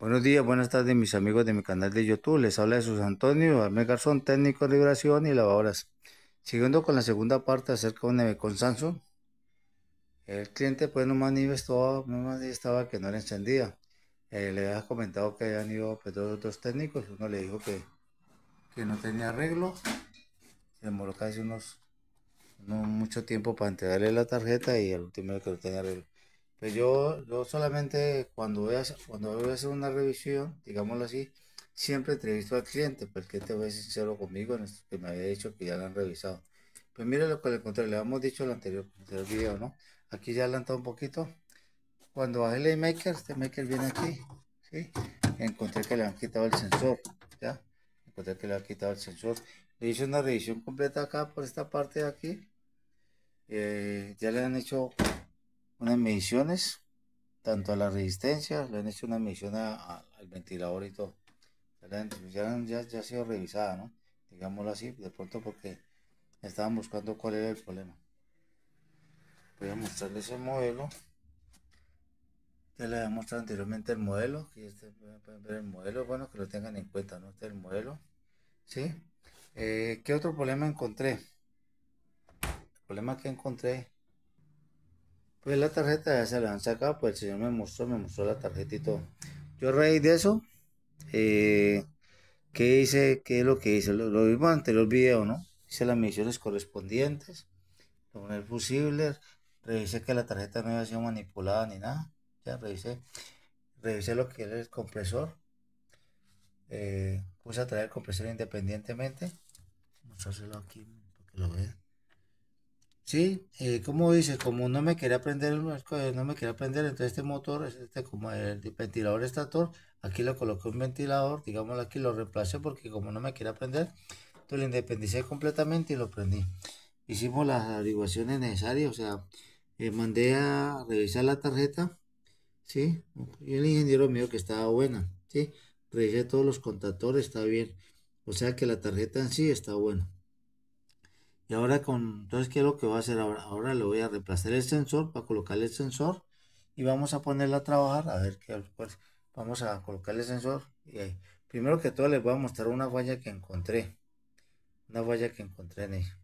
Buenos días, buenas tardes mis amigos de mi canal de YouTube. Les habla Jesús Antonio, Arme Garzón, técnico de vibración y lavadoras. Siguiendo con la segunda parte acerca de un con Samsung. El cliente pues no estaba, no estaba que no le encendía. Eh, le había comentado que habían ido pues, dos, técnicos. Uno le dijo que, no tenía arreglo. Se demoró casi unos, no mucho tiempo para entregarle la tarjeta y el último que no tenía arreglo. Pero pues yo, yo solamente cuando voy, a, cuando hacer una revisión, digámoslo así, siempre entrevisto al cliente, porque pues, te voy a ser sincero conmigo en que me había dicho que ya lo han revisado. Pues mira lo que le encontré, le habíamos dicho en el anterior, video, ¿no? Aquí ya adelantado un poquito. Cuando bajé el maker, este maker viene aquí, ¿sí? Encontré que le han quitado el sensor, ¿ya? Encontré que le han quitado el sensor. Le hice una revisión completa acá por esta parte de aquí. Eh, ya le han hecho unas mediciones, tanto a la resistencia, le han hecho una medición al ventilador y todo. Ya, ha sido revisada, ¿no? Digámoslo así, de pronto porque estaban buscando cuál era el problema. Voy a mostrarles el modelo. Ya les había mostrado anteriormente el modelo, aquí este, pueden ver el modelo, bueno, que lo tengan en cuenta, ¿no? Este el modelo, ¿sí? Eh, ¿Qué otro problema encontré? El problema que encontré pues la tarjeta ya se la han sacado, pues el señor me mostró, me mostró la tarjeta y todo. Yo raíz de eso. Eh, ¿Qué hice? ¿Qué es lo que hice? Lo, mismo vimos en video, ¿no? Hice las misiones correspondientes, poner el fusible, revisé que la tarjeta no había sido manipulada ni nada. Ya revisé, revisé lo que era el compresor. Eh, puse a traer el compresor independientemente. aquí para lo vean. ¿sí? Eh, como dice, como no me quería prender, no me quería prender, entonces este motor, este como el ventilador estator, aquí lo coloqué un ventilador, digamos aquí lo reemplacé porque como no me quería prender, entonces lo independicé completamente y lo prendí. Hicimos las averiguaciones necesarias, o sea, eh, mandé a revisar la tarjeta, ¿sí? Y el ingeniero mío que estaba buena, ¿sí? Revisé todos los contactores, está bien. O sea que la tarjeta en sí está buena. Y ahora con, entonces, ¿qué es lo que va a hacer ahora? Ahora le voy a reemplazar el sensor para colocar el sensor y vamos a ponerla a trabajar. A ver qué, pues, vamos a colocar el sensor. Y Primero que todo les voy a mostrar una valla que encontré. Una valla que encontré en ella.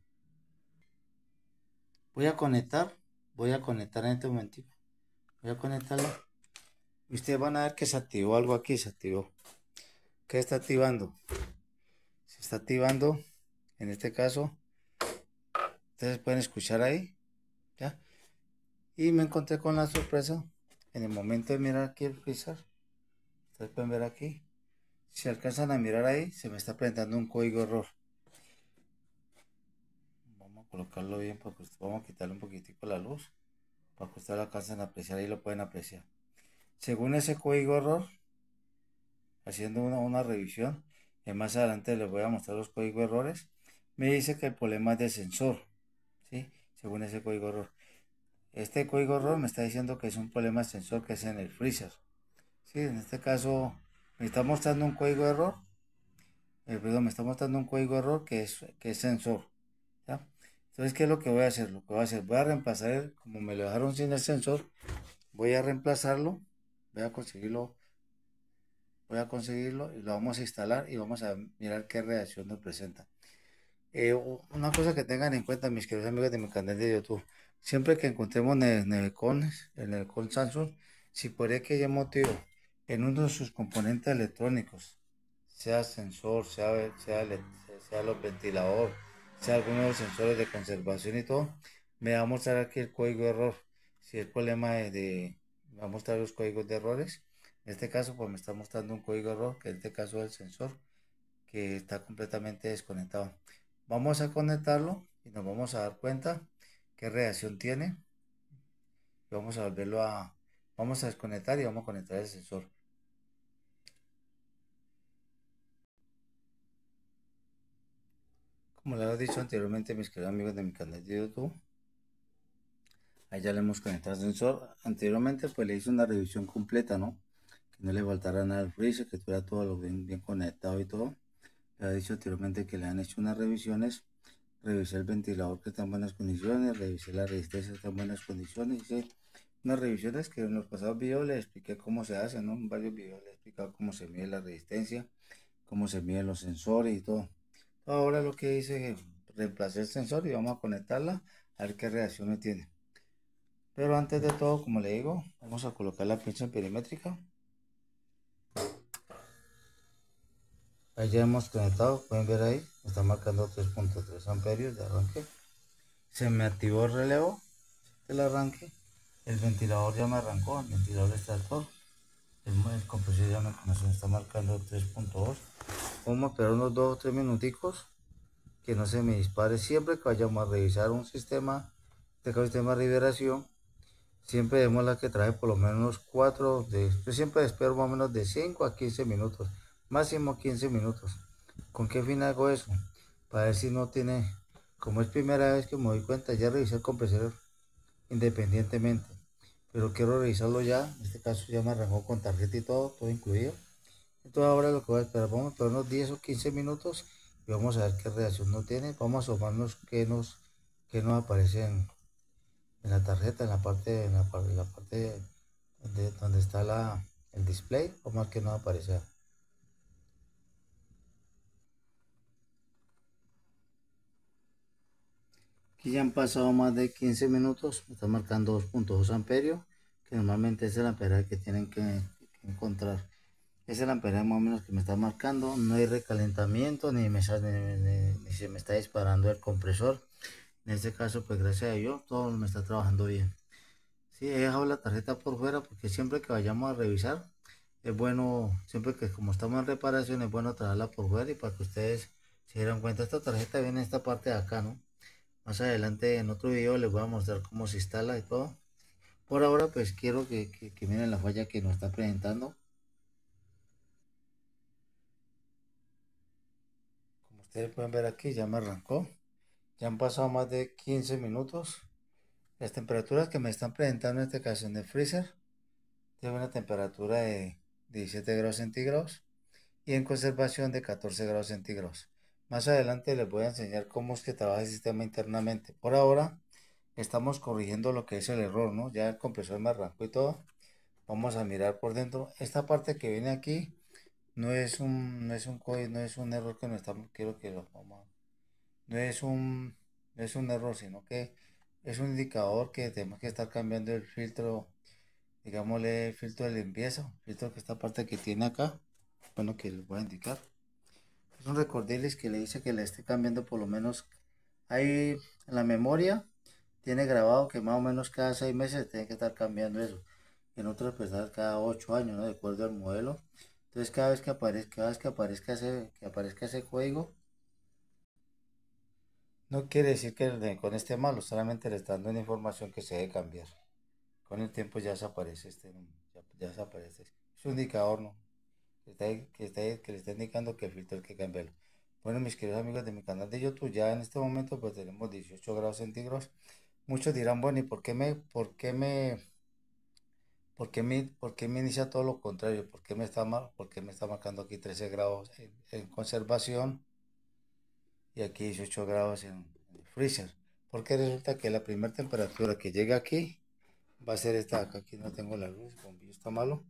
Voy a conectar. Voy a conectar en este momento. Voy a conectarlo ustedes van a ver que se activó algo aquí. Se activó. ¿Qué está activando? Se está activando. En este caso Ustedes pueden escuchar ahí. ¿Ya? Y me encontré con la sorpresa en el momento de mirar aquí el freezer. Ustedes pueden ver aquí. Si alcanzan a mirar ahí, se me está presentando un código error. Vamos a colocarlo bien porque vamos a quitarle un poquitico la luz para que ustedes lo alcancen a apreciar ahí lo pueden apreciar. Según ese código error, haciendo una, revisión, y más adelante les voy a mostrar los códigos errores, me dice que el problema es de sensor. Según ese código error. Este código error me está diciendo que es un problema sensor que es en el freezer. ¿sí? En este caso me está mostrando un código error. Eh, perdón, me está mostrando un código error que es, que es sensor. Entonces, ¿qué es lo que voy a hacer? Lo que voy a hacer, voy a reemplazar, como me lo dejaron sin el sensor, voy a reemplazarlo, voy a conseguirlo voy a conseguirlo y lo vamos a instalar y vamos a mirar qué reacción nos presenta. Eh, una cosa que tengan en cuenta, mis queridos amigos de mi canal de YouTube, siempre que encontremos el en el con Samsung, si por aquel motivo en uno de sus componentes electrónicos, sea sensor, sea, los ventilador, sea alguno de los sensores de conservación y todo, me va a mostrar aquí el código de error. Si el problema es de, me va a mostrar los códigos de errores. En este caso, pues me está mostrando un código de error, que en este caso es el sensor, que está completamente desconectado. Vamos a conectarlo y nos vamos a dar cuenta qué reacción tiene. Vamos a volverlo a... Vamos a desconectar y vamos a conectar el sensor. Como les he dicho anteriormente, mis queridos amigos de mi canal de YouTube, ahí ya le hemos conectado el sensor. Anteriormente, pues le hice una revisión completa, ¿no? Que no le faltara nada al freezer que tuviera todo bien, bien conectado y todo le he dicho anteriormente que le han hecho unas revisiones. Revisé el ventilador que está en buenas condiciones, revisé la resistencia que está en buenas condiciones. unas revisiones que en los pasados videos les expliqué cómo se hace, ¿no? En varios videos les he explicado cómo se mide la resistencia, cómo se miden los sensores y todo. Ahora lo que hice es reemplazar el sensor y vamos a conectarla a ver qué reacción tiene. Pero antes de todo, como le digo, vamos a colocar la pinza perimétrica. ahí ya hemos conectado pueden ver ahí está marcando 3.3 amperios de arranque se me activó el relevo del arranque el ventilador ya me arrancó el ventilador está el, el compresor ya me, está marcando 3.2 vamos a esperar unos 2 o 3 minuticos que no se me dispare siempre que vayamos a revisar un sistema de sistema de liberación siempre vemos la que trae por lo menos 4 de yo siempre espero más o menos de 5 a 15 minutos máximo 15 minutos. ¿Con qué fin hago eso? Para ver si no tiene, como es primera vez que me doy cuenta, ya revisé el compresor independientemente. Pero quiero revisarlo ya, en este caso ya me arrancó con tarjeta y todo, todo incluido. Entonces ahora lo que voy a esperar, vamos a esperar unos 10 o 15 minutos y vamos a ver qué reacción no tiene. Vamos a asomarnos que nos, que nos aparece en, la tarjeta, en la parte, en la, parte de, donde está la, el display. o más que no aparece. ya han pasado más de 15 minutos, me está marcando 2.2 amperios, que normalmente es el amperaje que tienen que, encontrar. Es el amperaje más o menos que me está marcando, no hay recalentamiento, ni, me, se me está disparando el compresor. En este caso, pues gracias a Dios, todo me está trabajando bien. Sí, he dejado la tarjeta por fuera porque siempre que vayamos a revisar, es bueno, siempre que como estamos en reparación, es bueno traerla por fuera y para que ustedes se dieran cuenta, esta tarjeta viene en esta parte de acá, ¿no? Más adelante en otro video les voy a mostrar cómo se instala y todo. Por ahora pues quiero que, miren la falla que nos está presentando. Como ustedes pueden ver aquí ya me arrancó. Ya han pasado más de 15 minutos. Las temperaturas que me están presentando en esta ocasión de freezer tiene una temperatura de 17 grados centígrados y en conservación de 14 grados centígrados. Más adelante les voy a enseñar cómo es que trabaja el sistema internamente. Por ahora estamos corrigiendo lo que es el error, ¿no? Ya el compresor me arrancó y todo. Vamos a mirar por dentro. Esta parte que viene aquí no es un no es un código, no es un error que no estamos quiero que lo No es un no es un error, sino que es un indicador que tenemos que estar cambiando el filtro, digámosle el filtro de limpieza, filtro que esta parte que tiene acá, bueno que les voy a indicar un que le dice que le esté cambiando por lo menos ahí en la memoria tiene grabado que más o menos cada seis meses tiene que estar cambiando eso en otras pues cada ocho años ¿no? de acuerdo al modelo entonces cada vez que aparezca cada vez que aparezca ese que aparezca ese juego no quiere decir que con este malo solamente le está dando una información que se debe cambiar con el tiempo ya se aparece este ya, se aparece su indicador no que, está, que, está, le está indicando que el filtro hay que cambiarlo. Bueno, mis queridos amigos de mi canal de YouTube, ya en este momento pues tenemos 18 grados centígrados. Muchos dirán, bueno, ¿y por qué me, por qué me, por qué me, por qué me inicia todo lo contrario? ¿Por qué me está, mal por me está marcando aquí 13 grados en, conservación y aquí 18 grados en, freezer? Porque resulta que la primera temperatura que llega aquí va a ser esta Aquí no tengo la luz, el está malo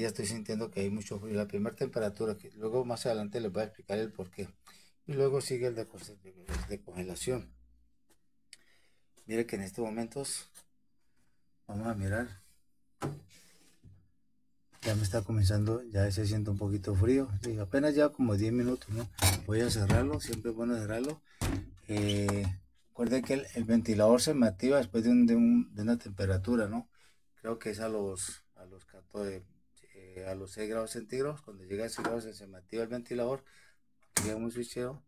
ya estoy sintiendo que hay mucho frío. La primera temperatura, luego más adelante les voy a explicar el por qué. Y luego sigue el de, de congelación. Mire que en estos momentos vamos a mirar. Ya me está comenzando, ya se siente un poquito frío. apenas ya como 10 minutos, ¿no? Voy a cerrarlo, siempre es bueno cerrarlo. Eh, recuerden que el, ventilador se me activa después de, de, una temperatura, ¿no? Creo que es a los, a los 14, a los 6 grados centígrados, cuando llega a 6 grados se me activa el ventilador, llega un switcheo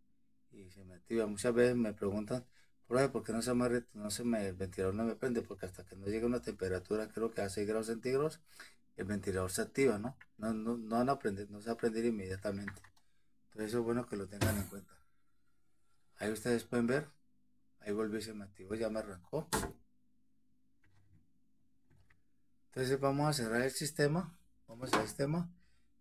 y se me activa. Muchas veces me preguntan, ¿por qué no se me, no se me, el ventilador no me prende? Porque hasta que no llega una temperatura, creo que a 6 grados centígrados, el ventilador se activa, ¿no? No, no, no van a no se va a aprender inmediatamente. Entonces es bueno que lo tengan en cuenta. Ahí ustedes pueden ver, ahí volvió y se me activó, ya me arrancó. Entonces vamos a cerrar el sistema vamos a este tema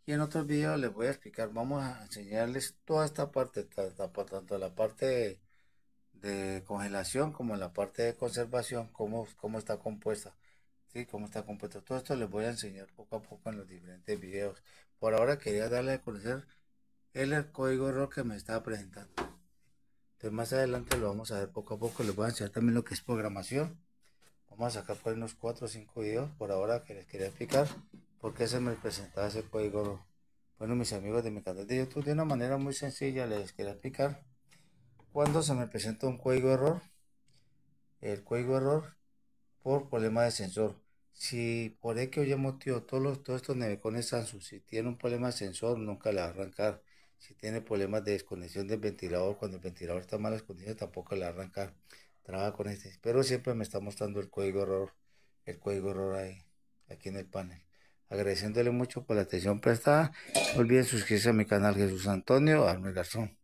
y en otros videos les voy a explicar vamos a enseñarles toda esta parte tanto la parte de congelación como la parte de conservación cómo, cómo está compuesta ¿sí? cómo está compuesta todo esto les voy a enseñar poco a poco en los diferentes videos por ahora quería darle a conocer el código error que me está presentando entonces más adelante lo vamos a ver poco a poco les voy a enseñar también lo que es programación vamos a sacar por unos 4 o 5 videos por ahora que les quería explicar ¿Por qué se me presentaba ese código? Bueno, mis amigos de mi canal de YouTube, de una manera muy sencilla les quiero explicar. Cuando se me presenta un código error, el código error por problema de sensor. Si por X o Y motivo todos, todos estos nevecones si tiene un problema de sensor, nunca le va a arrancar. Si tiene problemas de desconexión del ventilador, cuando el ventilador está mal malas condiciones, tampoco le va a arrancar. Trabaja con este. Pero siempre me está mostrando el código error, el código error ahí, aquí en el panel agradeciéndole mucho por la atención prestada. No olviden suscribirse a mi canal Jesús Antonio Armel Garzón.